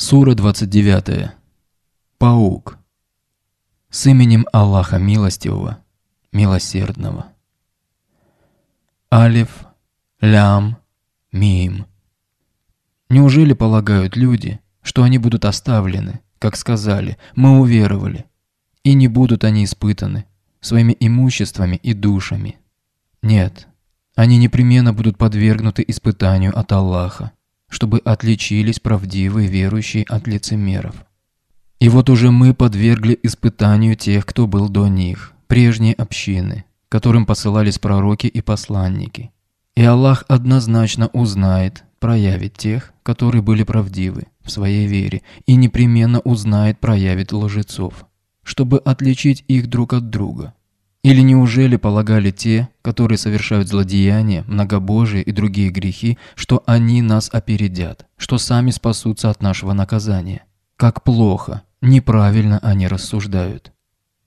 Сура 29. Паук. С именем Аллаха Милостивого, Милосердного. Алиф, Лям, Мим. Неужели полагают люди, что они будут оставлены, как сказали, мы уверовали, и не будут они испытаны своими имуществами и душами? Нет, они непременно будут подвергнуты испытанию от Аллаха чтобы отличились правдивые верующие от лицемеров. И вот уже мы подвергли испытанию тех, кто был до них, прежние общины, которым посылались пророки и посланники. И Аллах однозначно узнает, проявит тех, которые были правдивы в своей вере, и непременно узнает, проявит лжецов, чтобы отличить их друг от друга – или неужели полагали те, которые совершают злодеяния, многобожие и другие грехи, что они нас опередят, что сами спасутся от нашего наказания? Как плохо, неправильно они рассуждают.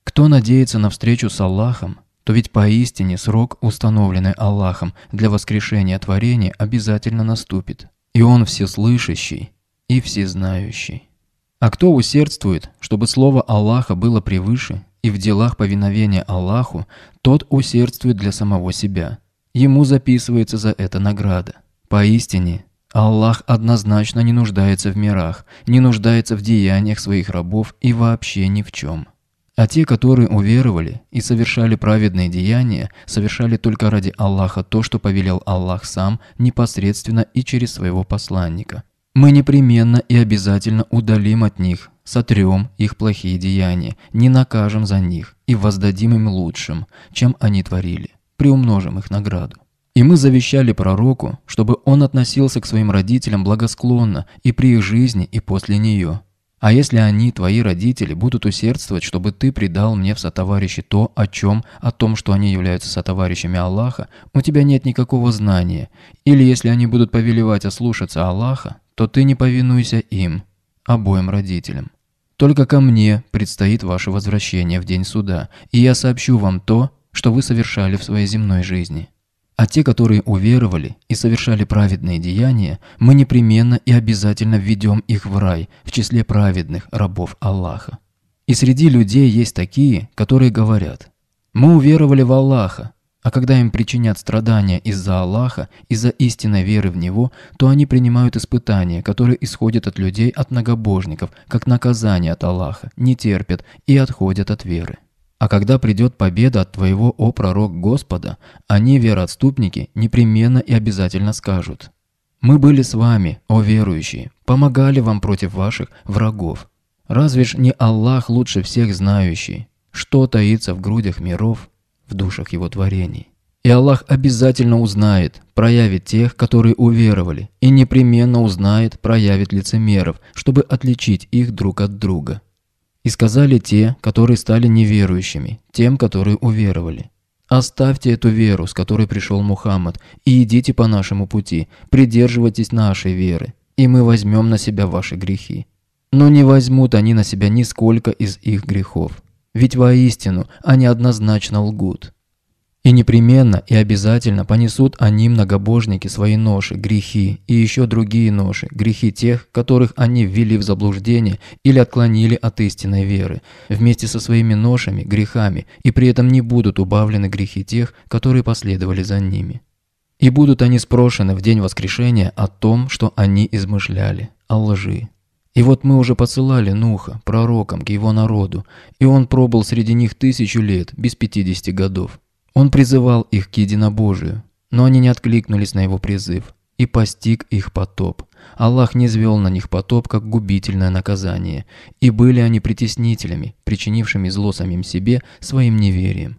Кто надеется на встречу с Аллахом, то ведь поистине срок, установленный Аллахом для воскрешения творения, обязательно наступит. И Он всеслышащий и всезнающий. А кто усердствует, чтобы слово Аллаха было превыше, и в делах повиновения Аллаху тот усердствует для самого себя. Ему записывается за это награда. Поистине, Аллах однозначно не нуждается в мирах, не нуждается в деяниях своих рабов и вообще ни в чем. А те, которые уверовали и совершали праведные деяния, совершали только ради Аллаха то, что повелел Аллах сам непосредственно и через своего посланника. Мы непременно и обязательно удалим от них Сотрем их плохие деяния, не накажем за них и воздадим им лучшим, чем они творили, приумножим их награду. И мы завещали пророку, чтобы он относился к своим родителям благосклонно и при их жизни, и после нее. А если они, твои родители, будут усердствовать, чтобы ты предал мне в сотоварищи то, о чем, о том, что они являются сотоварищами Аллаха, у тебя нет никакого знания. Или если они будут повелевать ослушаться Аллаха, то ты не повинуйся им, обоим родителям. Только ко мне предстоит ваше возвращение в день суда, и я сообщу вам то, что вы совершали в своей земной жизни. А те, которые уверовали и совершали праведные деяния, мы непременно и обязательно введем их в рай, в числе праведных рабов Аллаха. И среди людей есть такие, которые говорят, «Мы уверовали в Аллаха, а когда им причинят страдания из-за Аллаха, из-за истинной веры в Него, то они принимают испытания, которые исходят от людей, от многобожников, как наказание от Аллаха, не терпят и отходят от веры. А когда придет победа от твоего, о пророк Господа, они, вероотступники, непременно и обязательно скажут. «Мы были с вами, о верующие, помогали вам против ваших врагов. Разве ж не Аллах лучше всех знающий, что таится в грудях миров?» в душах его творений. И Аллах обязательно узнает, проявит тех, которые уверовали, и непременно узнает, проявит лицемеров, чтобы отличить их друг от друга. И сказали те, которые стали неверующими, тем, которые уверовали. «Оставьте эту веру, с которой пришел Мухаммад, и идите по нашему пути, придерживайтесь нашей веры, и мы возьмем на себя ваши грехи». Но не возьмут они на себя нисколько из их грехов. Ведь воистину они однозначно лгут. И непременно и обязательно понесут они, многобожники, свои ноши, грехи и еще другие ноши, грехи тех, которых они ввели в заблуждение или отклонили от истинной веры, вместе со своими ношами, грехами, и при этом не будут убавлены грехи тех, которые последовали за ними. И будут они спрошены в день воскрешения о том, что они измышляли, о лжи. И вот мы уже посылали Нуха пророком к его народу, и он пробыл среди них тысячу лет, без пятидесяти годов. Он призывал их к единобожию, но они не откликнулись на его призыв, и постиг их потоп. Аллах не звел на них потоп, как губительное наказание, и были они притеснителями, причинившими зло самим себе своим неверием.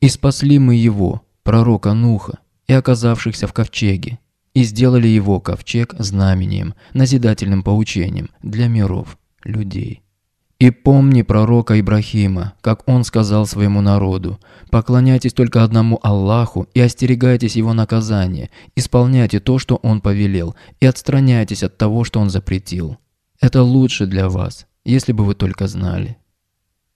«И спасли мы его, пророка Нуха, и оказавшихся в ковчеге, и сделали его ковчег знамением, назидательным поучением для миров, людей. И помни пророка Ибрахима, как он сказал своему народу, «Поклоняйтесь только одному Аллаху и остерегайтесь его наказания, исполняйте то, что он повелел, и отстраняйтесь от того, что он запретил. Это лучше для вас, если бы вы только знали».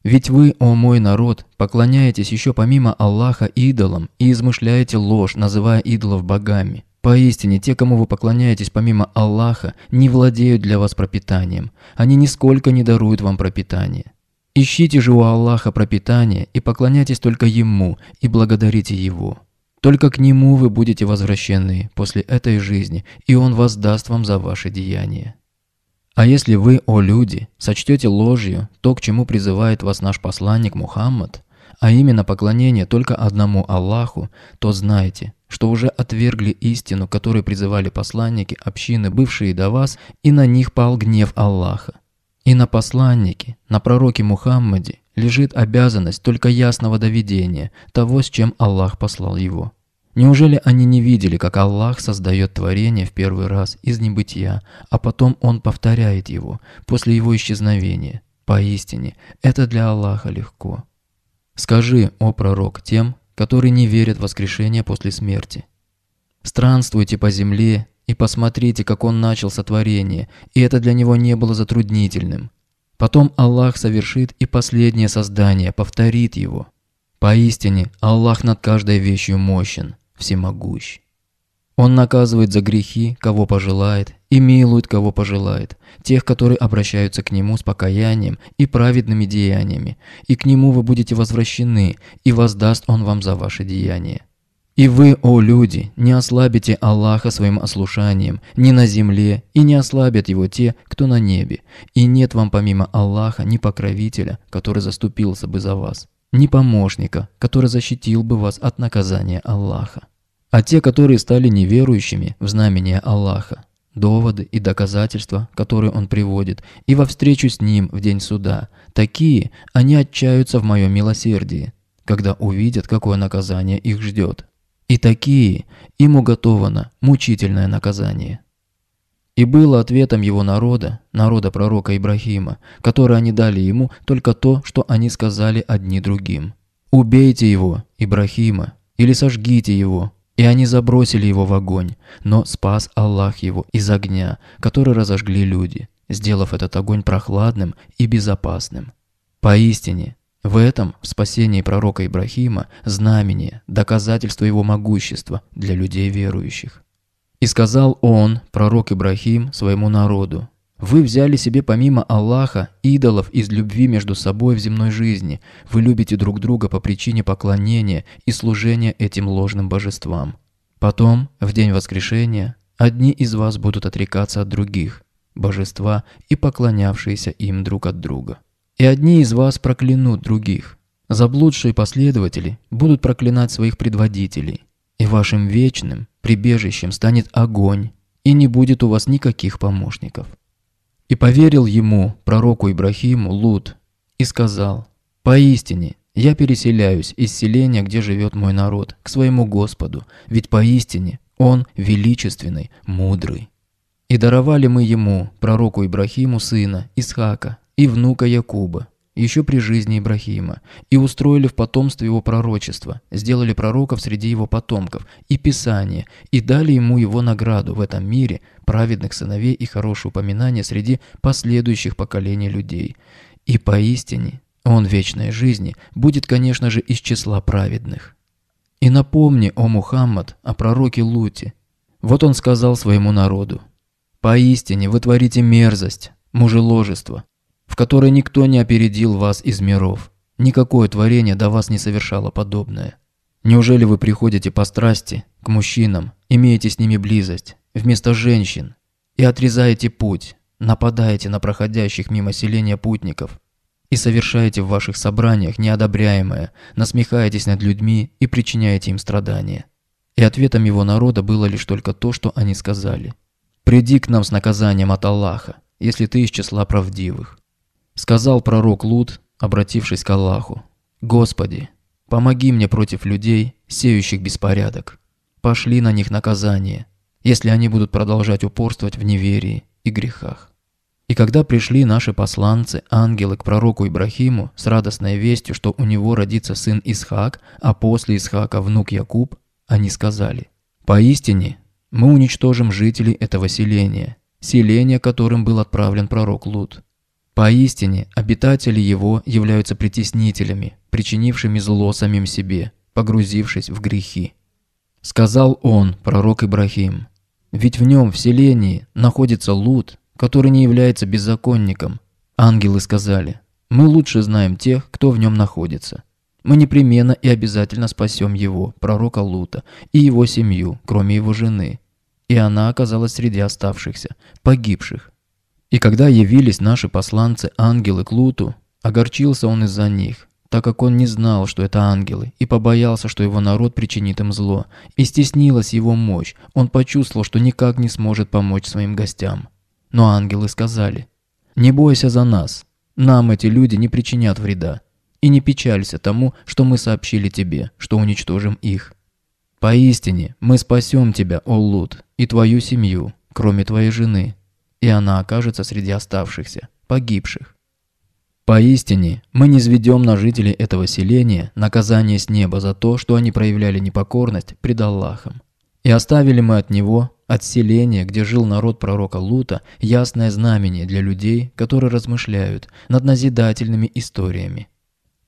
Ведь вы, о мой народ, поклоняетесь еще помимо Аллаха идолам и измышляете ложь, называя идолов богами. Поистине, те, кому вы поклоняетесь помимо Аллаха, не владеют для вас пропитанием. Они нисколько не даруют вам пропитание. Ищите же у Аллаха пропитание и поклоняйтесь только Ему и благодарите Его. Только к Нему вы будете возвращены после этой жизни, и Он воздаст вам за ваши деяния. А если вы, о люди, сочтете ложью то, к чему призывает вас наш посланник Мухаммад, а именно поклонение только одному Аллаху, то знайте, что уже отвергли истину, которой призывали посланники общины, бывшие до вас, и на них пал гнев Аллаха. И на посланнике, на пророке Мухаммаде, лежит обязанность только ясного доведения того, с чем Аллах послал его. Неужели они не видели, как Аллах создает творение в первый раз из небытия, а потом Он повторяет его после его исчезновения? Поистине, это для Аллаха легко. Скажи, о пророк, тем, которые не верят в воскрешение после смерти. Странствуйте по земле и посмотрите, как он начал сотворение, и это для него не было затруднительным. Потом Аллах совершит и последнее создание, повторит его. Поистине, Аллах над каждой вещью мощен, всемогущ. Он наказывает за грехи, кого пожелает, и милует, кого пожелает, тех, которые обращаются к Нему с покаянием и праведными деяниями, и к Нему вы будете возвращены, и воздаст Он вам за ваши деяния. И вы, о люди, не ослабите Аллаха своим ослушанием ни на земле, и не ослабят его те, кто на небе, и нет вам помимо Аллаха ни покровителя, который заступился бы за вас, ни помощника, который защитил бы вас от наказания Аллаха а те, которые стали неверующими в знамение Аллаха, доводы и доказательства, которые он приводит, и во встречу с ним в день суда, такие они отчаются в моем милосердии, когда увидят, какое наказание их ждет. И такие им уготовано мучительное наказание. И было ответом его народа, народа пророка Ибрахима, которое они дали ему только то, что они сказали одни другим. «Убейте его, Ибрахима, или сожгите его, и они забросили его в огонь, но спас Аллах его из огня, который разожгли люди, сделав этот огонь прохладным и безопасным. Поистине, в этом, в спасении пророка Ибрахима, знамение, доказательство его могущества для людей верующих. И сказал он, пророк Ибрахим, своему народу, вы взяли себе помимо Аллаха идолов из любви между собой в земной жизни. Вы любите друг друга по причине поклонения и служения этим ложным божествам. Потом, в день воскрешения, одни из вас будут отрекаться от других, божества и поклонявшиеся им друг от друга. И одни из вас проклянут других. Заблудшие последователи будут проклинать своих предводителей. И вашим вечным прибежищем станет огонь, и не будет у вас никаких помощников. И поверил ему, пророку Ибрахиму, Лут, и сказал, «Поистине, я переселяюсь из селения, где живет мой народ, к своему Господу, ведь поистине Он величественный, мудрый». И даровали мы ему, пророку Ибрахиму, сына Исхака и внука Якуба, еще при жизни Ибрахима, и устроили в потомстве его пророчество, сделали пророков среди его потомков, и Писание, и дали ему его награду в этом мире, праведных сыновей и хорошее упоминание среди последующих поколений людей. И поистине он вечной жизни будет, конечно же, из числа праведных. И напомни, о Мухаммад, о пророке Луте. Вот он сказал своему народу, «Поистине вы творите мерзость, мужеложество, в которой никто не опередил вас из миров. Никакое творение до вас не совершало подобное. Неужели вы приходите по страсти к мужчинам, имеете с ними близость, вместо женщин, и отрезаете путь, нападаете на проходящих мимо селения путников и совершаете в ваших собраниях неодобряемое, насмехаетесь над людьми и причиняете им страдания? И ответом его народа было лишь только то, что они сказали. «Приди к нам с наказанием от Аллаха, если ты из числа правдивых». Сказал пророк Лут, обратившись к Аллаху. «Господи, помоги мне против людей, сеющих беспорядок. Пошли на них наказание, если они будут продолжать упорствовать в неверии и грехах». И когда пришли наши посланцы, ангелы, к пророку Ибрахиму с радостной вестью, что у него родится сын Исхак, а после Исхака внук Якуб, они сказали, «Поистине мы уничтожим жителей этого селения, селения, которым был отправлен пророк Лут. Поистине, обитатели его являются притеснителями, причинившими зло самим себе, погрузившись в грехи. Сказал он, пророк Ибрахим, «Ведь в нем, в селении, находится Лут, который не является беззаконником». Ангелы сказали, «Мы лучше знаем тех, кто в нем находится. Мы непременно и обязательно спасем его, пророка Лута, и его семью, кроме его жены». И она оказалась среди оставшихся, погибших. И когда явились наши посланцы ангелы к Луту, огорчился он из-за них, так как он не знал, что это ангелы, и побоялся, что его народ причинит им зло, и стеснилась его мощь, он почувствовал, что никак не сможет помочь своим гостям. Но ангелы сказали, «Не бойся за нас, нам эти люди не причинят вреда, и не печалься тому, что мы сообщили тебе, что уничтожим их. Поистине, мы спасем тебя, о Лут, и твою семью, кроме твоей жены, и она окажется среди оставшихся, погибших. Поистине, мы не зведем на жителей этого селения наказание с неба за то, что они проявляли непокорность пред Аллахом. И оставили мы от него, от селения, где жил народ пророка Лута, ясное знамение для людей, которые размышляют над назидательными историями.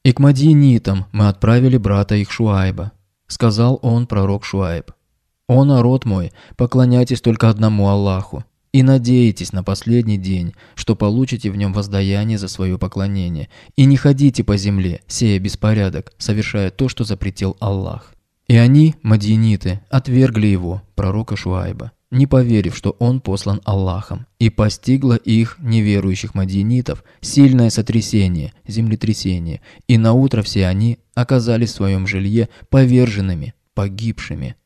«И к мадьянитам мы отправили брата их Шуайба», – сказал он пророк Шуайб. «О народ мой, поклоняйтесь только одному Аллаху, и надеетесь на последний день, что получите в нем воздаяние за свое поклонение. И не ходите по земле, сея беспорядок, совершая то, что запретил Аллах. И они, мадьяниты, отвергли его, пророка Шуайба, не поверив, что он послан Аллахом. И постигло их, неверующих мадьянитов, сильное сотрясение, землетрясение, и наутро все они оказались в своем жилье поверженными, погибшими.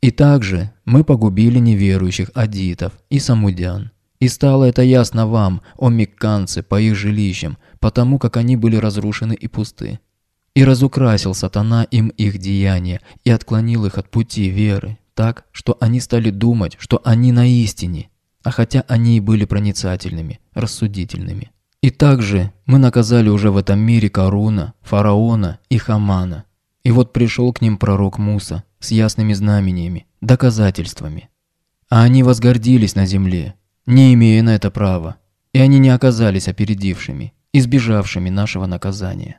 И также мы погубили неверующих адитов и самудян. И стало это ясно вам, о мекканцы, по их жилищам, потому как они были разрушены и пусты. И разукрасил сатана им их деяния и отклонил их от пути веры, так, что они стали думать, что они на истине, а хотя они и были проницательными, рассудительными. И также мы наказали уже в этом мире Каруна, Фараона и Хамана. И вот пришел к ним пророк Муса, с ясными знамениями, доказательствами. А они возгордились на земле, не имея на это права, и они не оказались опередившими, избежавшими нашего наказания.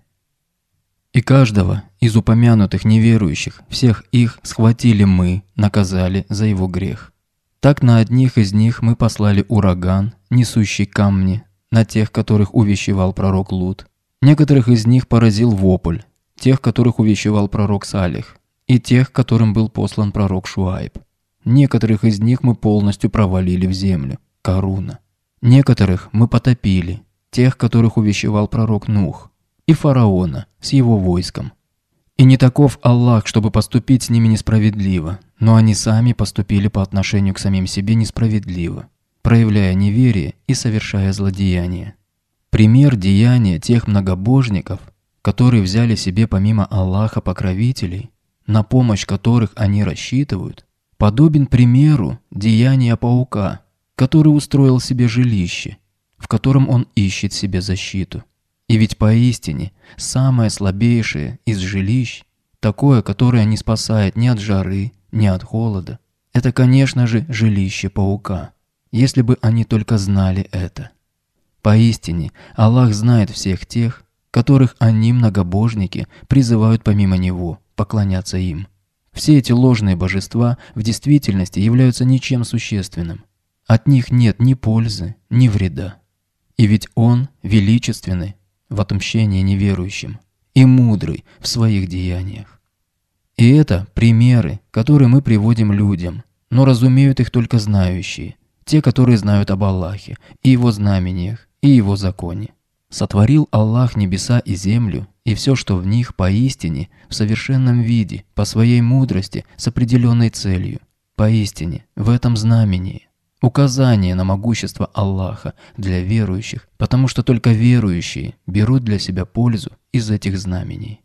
И каждого из упомянутых неверующих, всех их схватили мы, наказали за его грех. Так на одних из них мы послали ураган, несущий камни, на тех, которых увещевал пророк Лут. Некоторых из них поразил вопль, тех, которых увещевал пророк Салих и тех, которым был послан пророк Шуайб. Некоторых из них мы полностью провалили в землю, Каруна. Некоторых мы потопили, тех, которых увещевал пророк Нух, и фараона с его войском. И не таков Аллах, чтобы поступить с ними несправедливо, но они сами поступили по отношению к самим себе несправедливо, проявляя неверие и совершая злодеяния. Пример деяния тех многобожников, которые взяли себе помимо Аллаха покровителей, на помощь которых они рассчитывают, подобен примеру деяния паука, который устроил себе жилище, в котором он ищет себе защиту. И ведь поистине самое слабейшее из жилищ, такое, которое не спасает ни от жары, ни от холода, это, конечно же, жилище паука, если бы они только знали это. Поистине, Аллах знает всех тех, которых они, многобожники, призывают помимо Него – поклоняться им. Все эти ложные божества в действительности являются ничем существенным. От них нет ни пользы, ни вреда. И ведь Он величественный в отмщении неверующим и мудрый в своих деяниях. И это примеры, которые мы приводим людям, но разумеют их только знающие, те, которые знают об Аллахе, и его знамениях, и его законе. Сотворил Аллах небеса и землю, и все, что в них поистине, в совершенном виде, по своей мудрости, с определенной целью. Поистине, в этом знамении. Указание на могущество Аллаха для верующих, потому что только верующие берут для себя пользу из этих знамений.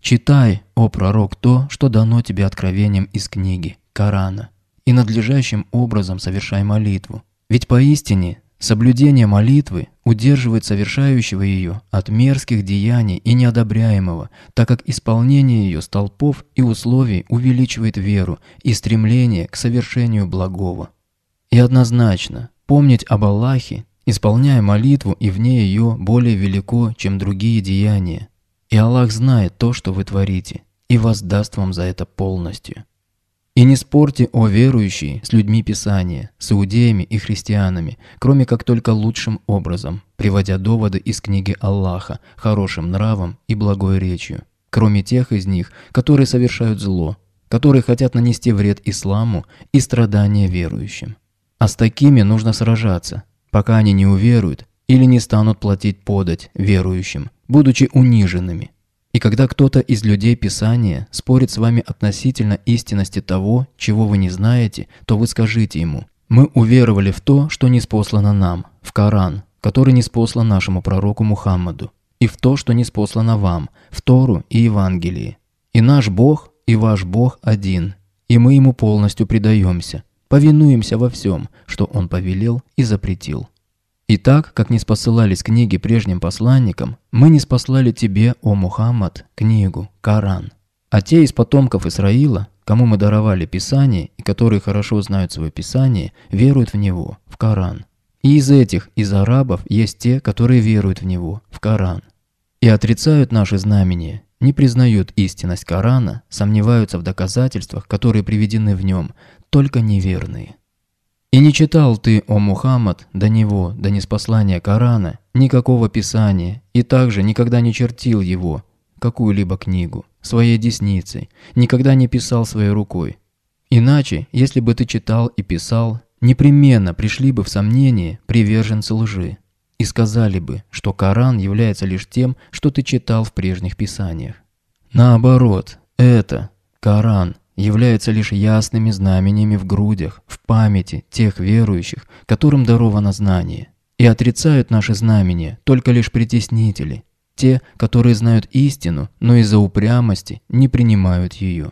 Читай, о пророк, то, что дано тебе откровением из книги, Корана, и надлежащим образом совершай молитву. Ведь поистине соблюдение молитвы удерживает совершающего ее от мерзких деяний и неодобряемого, так как исполнение ее столпов и условий увеличивает веру и стремление к совершению благого. И однозначно, помнить об Аллахе, исполняя молитву и вне ее более велико, чем другие деяния. И Аллах знает то, что вы творите, и воздаст вам за это полностью. И не спорьте, о верующие, с людьми Писания, с иудеями и христианами, кроме как только лучшим образом, приводя доводы из книги Аллаха, хорошим нравом и благой речью, кроме тех из них, которые совершают зло, которые хотят нанести вред исламу и страдания верующим. А с такими нужно сражаться, пока они не уверуют или не станут платить подать верующим, будучи униженными, и когда кто-то из людей Писания спорит с вами относительно истинности того, чего вы не знаете, то вы скажите ему «Мы уверовали в то, что не спослано нам, в Коран, который не спослан нашему пророку Мухаммаду, и в то, что не спослано вам, в Тору и Евангелии. И наш Бог, и ваш Бог один, и мы Ему полностью предаемся, повинуемся во всем, что Он повелел и запретил». И так, как не спосылались книги прежним посланникам, мы не спослали тебе, о Мухаммад, книгу, Коран. А те из потомков Исраила, кому мы даровали Писание и которые хорошо знают свое Писание, веруют в него, в Коран. И из этих, из арабов, есть те, которые веруют в него, в Коран. И отрицают наши знамения, не признают истинность Корана, сомневаются в доказательствах, которые приведены в нем, только неверные. И не читал ты, о Мухаммад, до него, до неспослания Корана, никакого писания, и также никогда не чертил его, какую-либо книгу, своей десницей, никогда не писал своей рукой. Иначе, если бы ты читал и писал, непременно пришли бы в сомнение приверженцы лжи и сказали бы, что Коран является лишь тем, что ты читал в прежних писаниях. Наоборот, это, Коран – являются лишь ясными знамениями в грудях, в памяти тех верующих, которым даровано знание. И отрицают наши знамения только лишь притеснители, те, которые знают истину, но из-за упрямости не принимают ее.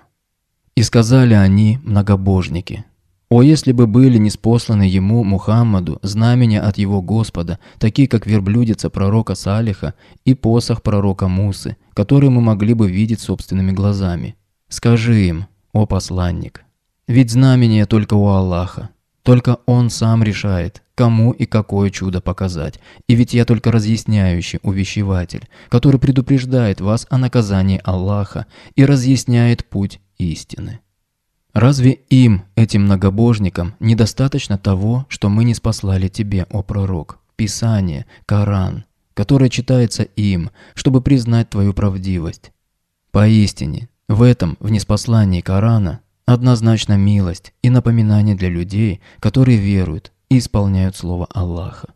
И сказали они, многобожники, «О, если бы были неспосланы ему, Мухаммаду, знамения от его Господа, такие как верблюдица пророка Салиха и посох пророка Мусы, которые мы могли бы видеть собственными глазами. Скажи им, о посланник. Ведь знамение только у Аллаха. Только Он сам решает, кому и какое чудо показать. И ведь я только разъясняющий увещеватель, который предупреждает вас о наказании Аллаха и разъясняет путь истины. Разве им, этим многобожникам, недостаточно того, что мы не спаслали тебе, о пророк, Писание, Коран, которое читается им, чтобы признать твою правдивость? Поистине, в этом, в неспослании Корана, однозначно милость и напоминание для людей, которые веруют и исполняют слово Аллаха.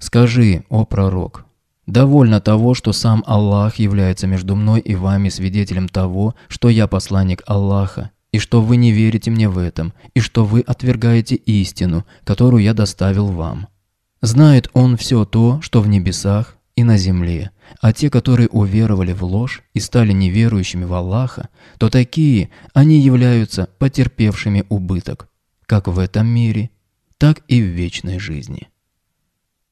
«Скажи, о пророк, довольно того, что сам Аллах является между мной и вами свидетелем того, что я посланник Аллаха, и что вы не верите мне в этом, и что вы отвергаете истину, которую я доставил вам. Знает он все то, что в небесах и на земле, а те, которые уверовали в ложь и стали неверующими в Аллаха, то такие они являются потерпевшими убыток, как в этом мире, так и в вечной жизни.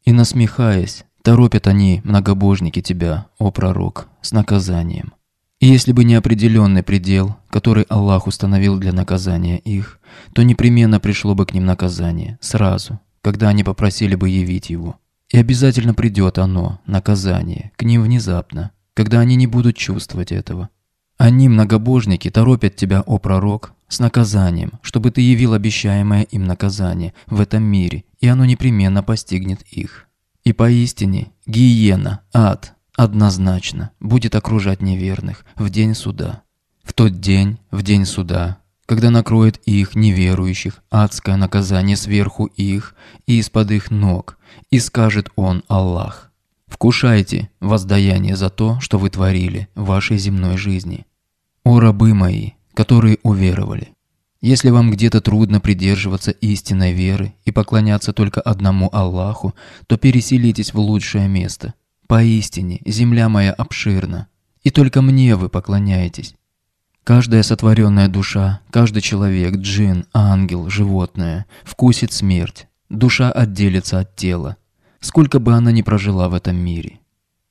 И насмехаясь, торопят они, многобожники, тебя, о пророк, с наказанием. И если бы не определенный предел, который Аллах установил для наказания их, то непременно пришло бы к ним наказание, сразу, когда они попросили бы явить его. И обязательно придет оно, наказание, к ним внезапно, когда они не будут чувствовать этого. Они, многобожники, торопят тебя, о пророк, с наказанием, чтобы ты явил обещаемое им наказание в этом мире, и оно непременно постигнет их. И поистине гиена, ад, однозначно будет окружать неверных в день суда. В тот день, в день суда, когда накроет их неверующих, адское наказание сверху их и из-под их ног, и скажет он Аллах. «Вкушайте воздаяние за то, что вы творили в вашей земной жизни. О рабы мои, которые уверовали! Если вам где-то трудно придерживаться истинной веры и поклоняться только одному Аллаху, то переселитесь в лучшее место. Поистине, земля моя обширна, и только мне вы поклоняетесь». Каждая сотворенная душа, каждый человек, джин, ангел, животное, вкусит смерть. Душа отделится от тела, сколько бы она ни прожила в этом мире.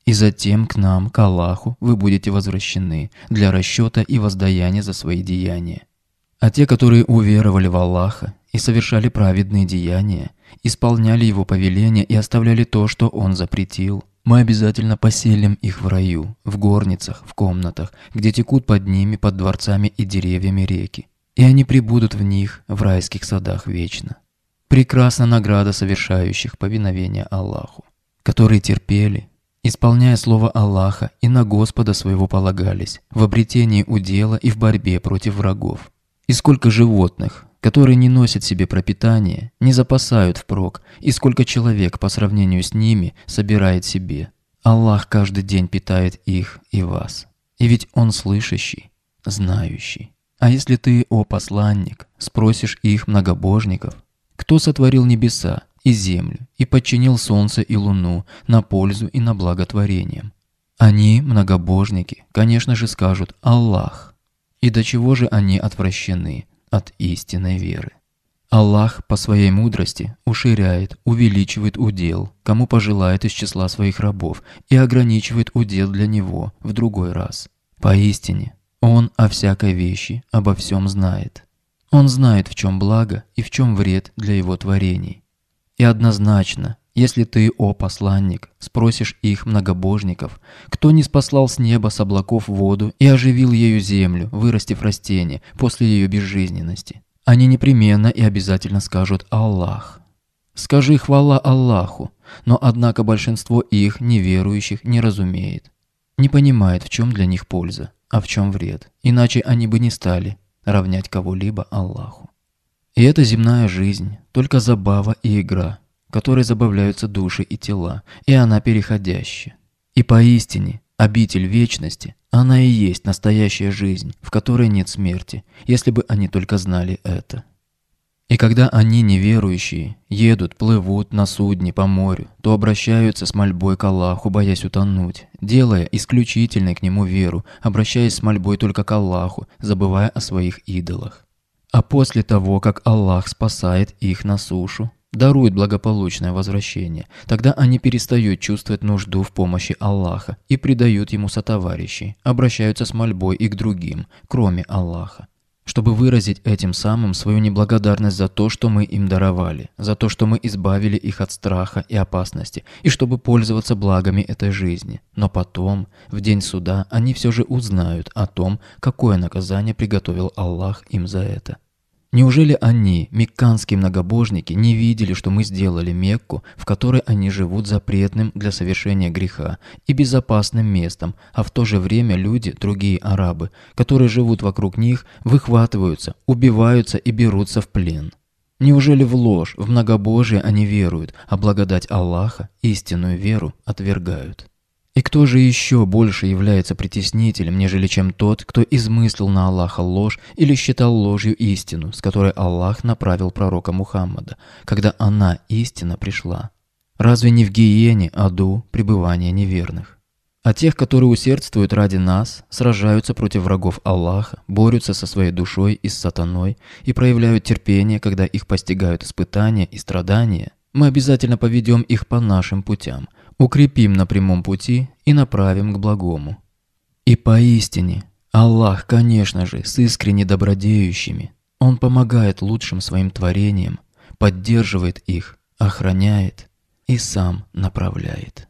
И затем к нам, к Аллаху, вы будете возвращены для расчета и воздаяния за свои деяния. А те, которые уверовали в Аллаха и совершали праведные деяния, исполняли его повеления и оставляли то, что он запретил, мы обязательно поселим их в раю, в горницах, в комнатах, где текут под ними, под дворцами и деревьями реки. И они прибудут в них, в райских садах вечно. Прекрасна награда совершающих повиновение Аллаху, которые терпели, исполняя слово Аллаха и на Господа своего полагались, в обретении удела и в борьбе против врагов. И сколько животных, которые не носят себе пропитание, не запасают впрок, и сколько человек по сравнению с ними собирает себе. Аллах каждый день питает их и вас. И ведь Он слышащий, знающий. А если ты, о посланник, спросишь их многобожников, кто сотворил небеса и землю и подчинил солнце и луну на пользу и на благотворение, Они, многобожники, конечно же скажут «Аллах». И до чего же они отвращены, от истинной веры. Аллах по своей мудрости уширяет, увеличивает удел, кому пожелает из числа своих рабов, и ограничивает удел для него в другой раз. Поистине, Он о всякой вещи, обо всем знает. Он знает, в чем благо и в чем вред для его творений. И однозначно если ты, о посланник, спросишь их, многобожников, кто не спаслал с неба с облаков воду и оживил ею землю, вырастив растение после ее безжизненности, они непременно и обязательно скажут «Аллах». Скажи «Хвала Аллаху», но однако большинство их, неверующих, не разумеет. Не понимает, в чем для них польза, а в чем вред, иначе они бы не стали равнять кого-либо Аллаху. И эта земная жизнь – только забава и игра – которой забавляются души и тела, и она переходящая. И поистине, обитель вечности, она и есть настоящая жизнь, в которой нет смерти, если бы они только знали это. И когда они, неверующие, едут, плывут на судне по морю, то обращаются с мольбой к Аллаху, боясь утонуть, делая исключительной к нему веру, обращаясь с мольбой только к Аллаху, забывая о своих идолах. А после того, как Аллах спасает их на сушу, дарует благополучное возвращение. Тогда они перестают чувствовать нужду в помощи Аллаха и предают ему сотоварищей, обращаются с мольбой и к другим, кроме Аллаха. Чтобы выразить этим самым свою неблагодарность за то, что мы им даровали, за то, что мы избавили их от страха и опасности, и чтобы пользоваться благами этой жизни. Но потом, в день суда, они все же узнают о том, какое наказание приготовил Аллах им за это. Неужели они, мекканские многобожники, не видели, что мы сделали Мекку, в которой они живут запретным для совершения греха и безопасным местом, а в то же время люди, другие арабы, которые живут вокруг них, выхватываются, убиваются и берутся в плен? Неужели в ложь, в многобожие они веруют, а благодать Аллаха, истинную веру, отвергают? И кто же еще больше является притеснителем, нежели чем тот, кто измыслил на Аллаха ложь или считал ложью истину, с которой Аллах направил пророка Мухаммада, когда она, истина, пришла? Разве не в гиене, аду, пребывание неверных? А тех, которые усердствуют ради нас, сражаются против врагов Аллаха, борются со своей душой и с сатаной и проявляют терпение, когда их постигают испытания и страдания, мы обязательно поведем их по нашим путям – укрепим на прямом пути и направим к благому. И поистине, Аллах, конечно же, с искренне добродеющими. Он помогает лучшим своим творениям, поддерживает их, охраняет и сам направляет.